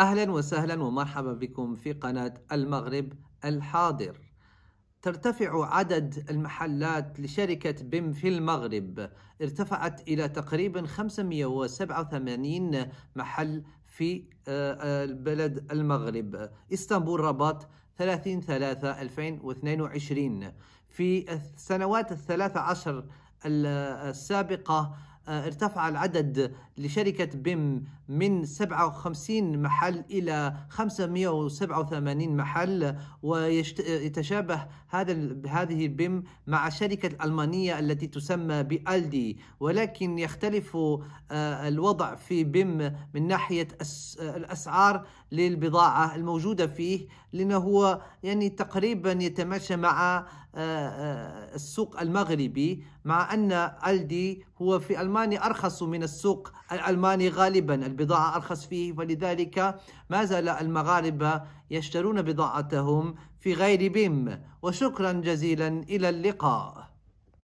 أهلا وسهلا ومرحبا بكم في قناة المغرب الحاضر ترتفع عدد المحلات لشركة بيم في المغرب ارتفعت إلى تقريبا 587 محل في البلد آه، آه، المغرب اسطنبول رباط 30 3 2022 في السنوات الثلاث عشر السابقة آه، ارتفع العدد لشركة بيم من 57 محل إلى 587 محل ويتشابه آه، هذا هذه بيم مع شركة ألمانية التي تسمى بألدي ولكن يختلف آه، الوضع في بيم من ناحية الأسعار للبضاعة الموجودة فيه لأنه هو يعني تقريبا يتماشى مع السوق المغربي مع أن ألدي هو في ألمانيا الألماني أرخص من السوق الألماني غالبا البضاعة أرخص فيه فلذلك ما زال المغاربة يشترون بضاعتهم في غير بيم وشكرا جزيلا إلى اللقاء